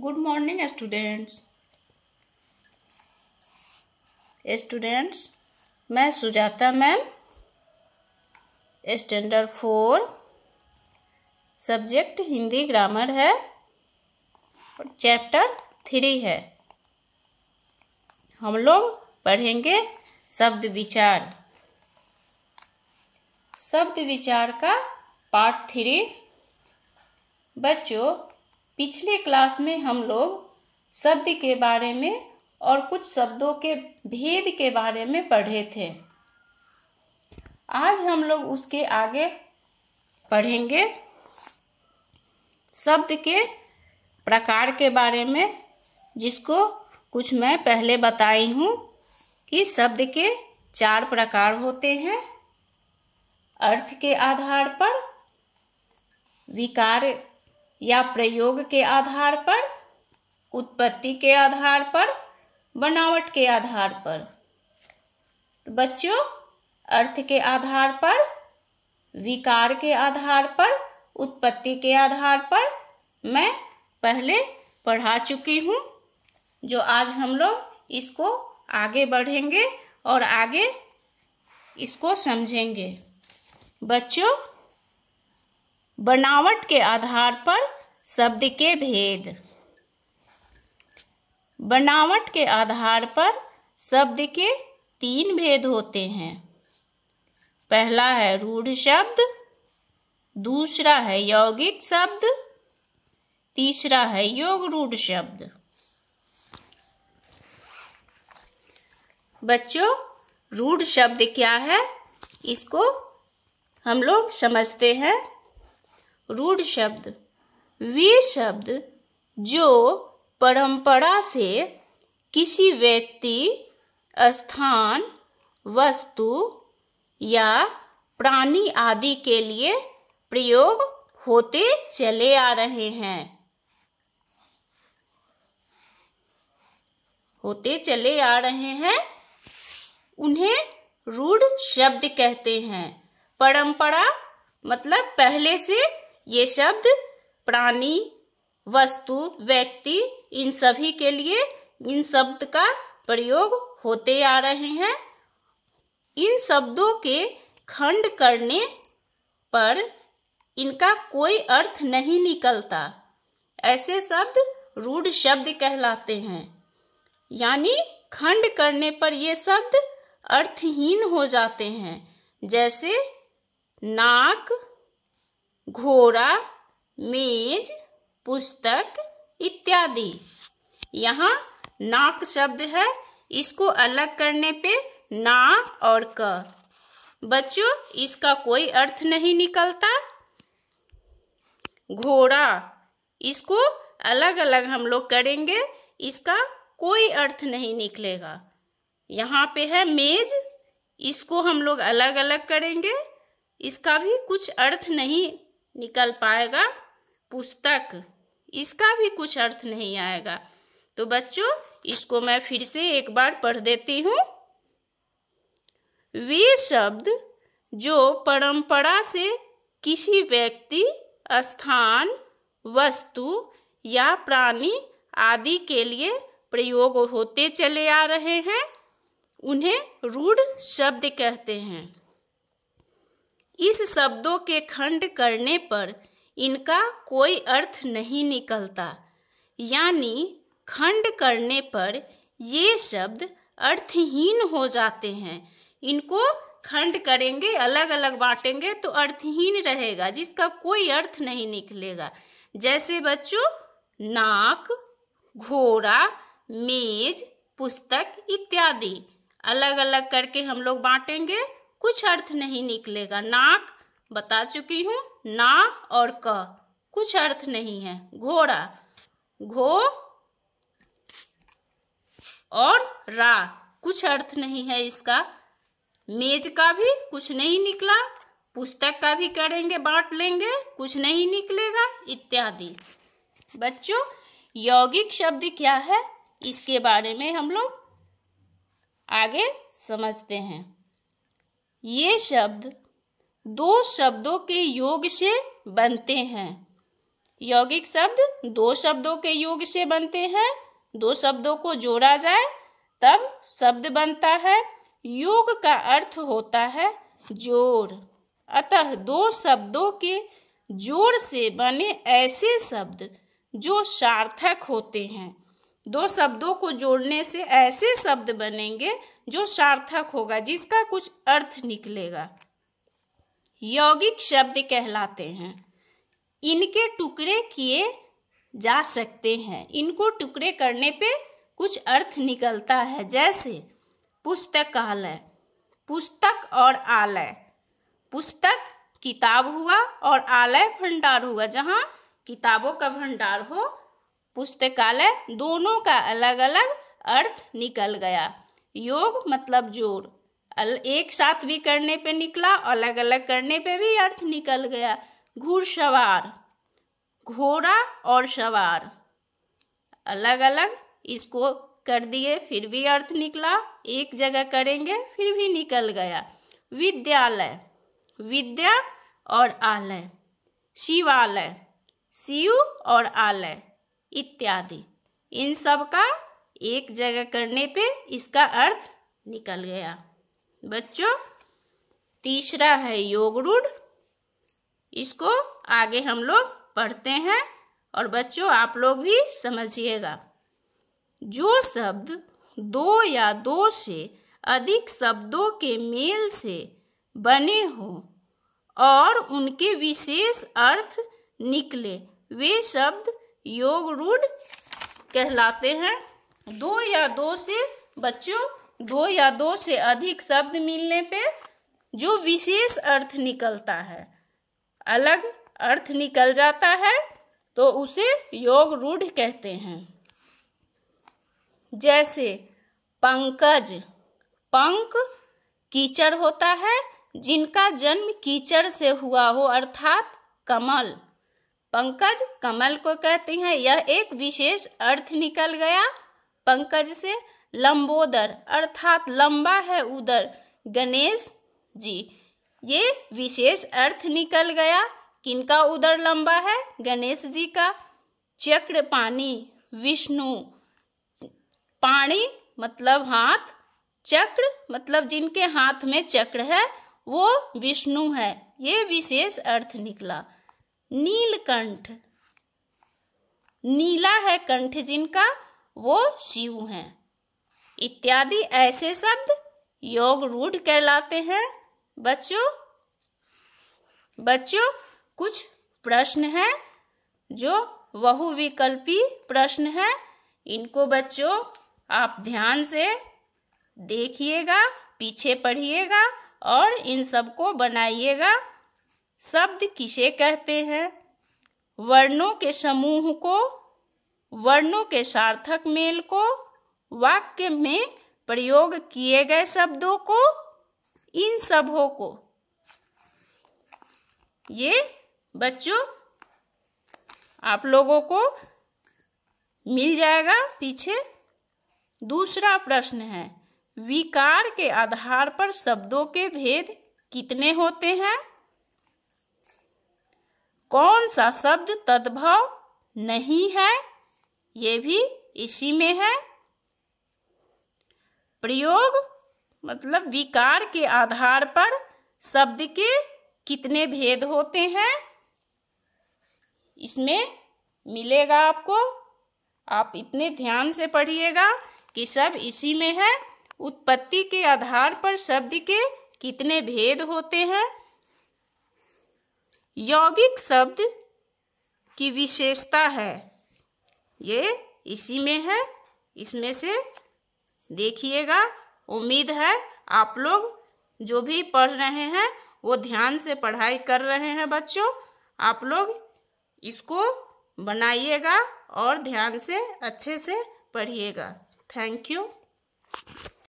good morning students students मैं Sujata ma'am standard four subject Hindi grammar है और चैप्टर थ्री है हम लोग पढ़ेंगे शब्द विचार शब्द विचार का पार्ट थ्री बच्चों पिछले क्लास में हम लोग शब्द के बारे में और कुछ शब्दों के भेद के बारे में पढ़े थे आज हम लोग उसके आगे पढ़ेंगे शब्द के प्रकार के बारे में जिसको कुछ मैं पहले बताई हूँ कि शब्द के चार प्रकार होते हैं अर्थ के आधार पर विकार या प्रयोग के आधार पर उत्पत्ति के आधार पर बनावट के आधार पर तो बच्चों अर्थ के आधार पर विकार के आधार पर उत्पत्ति के आधार पर मैं पहले पढ़ा चुकी हूँ जो आज हम लोग इसको आगे बढ़ेंगे और आगे इसको समझेंगे बच्चों बनावट के आधार पर शब्द के भेद बनावट के आधार पर शब्द के तीन भेद होते हैं पहला है रूढ़ शब्द दूसरा है यौगिक शब्द तीसरा है योग रूढ़ शब्द बच्चों रूढ़ शब्द क्या है इसको हम लोग समझते हैं रूढ़ शब्द वे शब्द जो परंपरा से किसी व्यक्ति स्थान वस्तु या प्राणी आदि के लिए प्रयोग होते चले आ रहे हैं होते चले आ रहे हैं उन्हें रूढ़ शब्द कहते हैं परंपरा मतलब पहले से ये शब्द प्राणी वस्तु व्यक्ति इन सभी के लिए इन शब्द का प्रयोग होते आ रहे हैं इन शब्दों के खंड करने पर इनका कोई अर्थ नहीं निकलता ऐसे शब्द रूढ़ शब्द कहलाते हैं यानी खंड करने पर ये शब्द अर्थहीन हो जाते हैं जैसे नाक घोड़ा मेज पुस्तक इत्यादि यहाँ नाक शब्द है इसको अलग करने पे ना और क बच्चों इसका कोई अर्थ नहीं निकलता घोड़ा इसको अलग अलग हम लोग करेंगे इसका कोई अर्थ नहीं निकलेगा यहाँ पे है मेज इसको हम लोग अलग अलग करेंगे इसका भी कुछ अर्थ नहीं निकल पाएगा पुस्तक इसका भी कुछ अर्थ नहीं आएगा तो बच्चों इसको मैं फिर से एक बार पढ़ देती हूँ वे शब्द जो परंपरा से किसी व्यक्ति स्थान वस्तु या प्राणी आदि के लिए प्रयोग होते चले आ रहे हैं उन्हें रूढ़ शब्द कहते हैं इस शब्दों के खंड करने पर इनका कोई अर्थ नहीं निकलता यानी खंड करने पर ये शब्द अर्थहीन हो जाते हैं इनको खंड करेंगे अलग अलग बांटेंगे तो अर्थहीन रहेगा जिसका कोई अर्थ नहीं निकलेगा जैसे बच्चों नाक घोड़ा मेज पुस्तक इत्यादि अलग अलग करके हम लोग बांटेंगे कुछ अर्थ नहीं निकलेगा नाक बता चुकी हूँ ना और क कुछ अर्थ नहीं है घोड़ा घो और रा कुछ अर्थ नहीं है इसका मेज का भी कुछ नहीं निकला पुस्तक का भी करेंगे बांट लेंगे कुछ नहीं निकलेगा इत्यादि बच्चों यौगिक शब्द क्या है इसके बारे में हम लोग आगे समझते हैं ये शब्द दो शब्दों के योग से बनते हैं यौगिक शब्द दो शब्दों के योग से बनते हैं दो शब्दों को जोड़ा जाए तब शब्द बनता है योग का अर्थ होता है जोड़ अतः दो शब्दों के जोड़ से बने ऐसे शब्द जो सार्थक होते हैं दो शब्दों को जोड़ने से ऐसे शब्द बनेंगे जो सार्थक होगा जिसका कुछ अर्थ निकलेगा यौगिक शब्द कहलाते हैं इनके टुकड़े किए जा सकते हैं इनको टुकड़े करने पे कुछ अर्थ निकलता है जैसे पुस्तकालय पुस्तक और आलय पुस्तक किताब हुआ और आलय भंडार हुआ जहाँ किताबों का भंडार हो पुस्तकालय दोनों का अलग अलग अर्थ निकल गया योग मतलब जोड़ एक साथ भी करने पे निकला अलग अलग करने पे भी अर्थ निकल गया घुड़सवार घोड़ा और सवार अलग अलग इसको कर दिए फिर भी अर्थ निकला एक जगह करेंगे फिर भी निकल गया विद्यालय विद्या और आलय शिवालय शिव और आलय इत्यादि इन सब का एक जगह करने पे इसका अर्थ निकल गया बच्चों तीसरा है योग रूढ़ इसको आगे हम लोग पढ़ते हैं और बच्चों आप लोग भी समझिएगा जो शब्द दो या दो से अधिक शब्दों के मेल से बने हो और उनके विशेष अर्थ निकले वे शब्द योग रूढ़ कहलाते हैं दो या दो से बच्चों दो या दो से अधिक शब्द मिलने पे जो विशेष अर्थ निकलता है अलग अर्थ निकल जाता है तो उसे योग रूढ़ कहते हैं जैसे पंकज पंक कीचड़ होता है जिनका जन्म कीचड़ से हुआ हो अर्थात कमल पंकज कमल को कहते हैं यह एक विशेष अर्थ निकल गया पंकज से लंबोदर अर्थात लंबा है उदर गणेश जी ये विशेष अर्थ निकल गया किनका उदर लंबा है गणेश जी का चक्र पानी विष्णु पानी मतलब हाथ चक्र मतलब जिनके हाथ में चक्र है वो विष्णु है ये विशेष अर्थ निकला नीलकंठ नीला है कंठ जिनका वो शिव हैं इत्यादि ऐसे शब्द योग रूढ़ कहलाते हैं बच्चों बच्चों कुछ प्रश्न हैं जो बहुविकल्पी प्रश्न हैं इनको बच्चों आप ध्यान से देखिएगा पीछे पढ़िएगा और इन सबको बनाइएगा शब्द किसे कहते हैं वर्णों के समूह को वर्णों के सार्थक मेल को वाक्य में प्रयोग किए गए शब्दों को इन सबों को ये बच्चों आप लोगों को मिल जाएगा पीछे दूसरा प्रश्न है विकार के आधार पर शब्दों के भेद कितने होते हैं कौन सा शब्द तद्भव नहीं है ये भी इसी में है प्रयोग मतलब विकार के आधार पर शब्द के कितने भेद होते हैं इसमें मिलेगा आपको आप इतने ध्यान से पढ़िएगा कि सब इसी में है उत्पत्ति के आधार पर शब्द के कितने भेद होते हैं यौगिक शब्द की विशेषता है ये इसी में है इसमें से देखिएगा उम्मीद है आप लोग जो भी पढ़ रहे हैं वो ध्यान से पढ़ाई कर रहे हैं बच्चों आप लोग इसको बनाइएगा और ध्यान से अच्छे से पढ़िएगा थैंक यू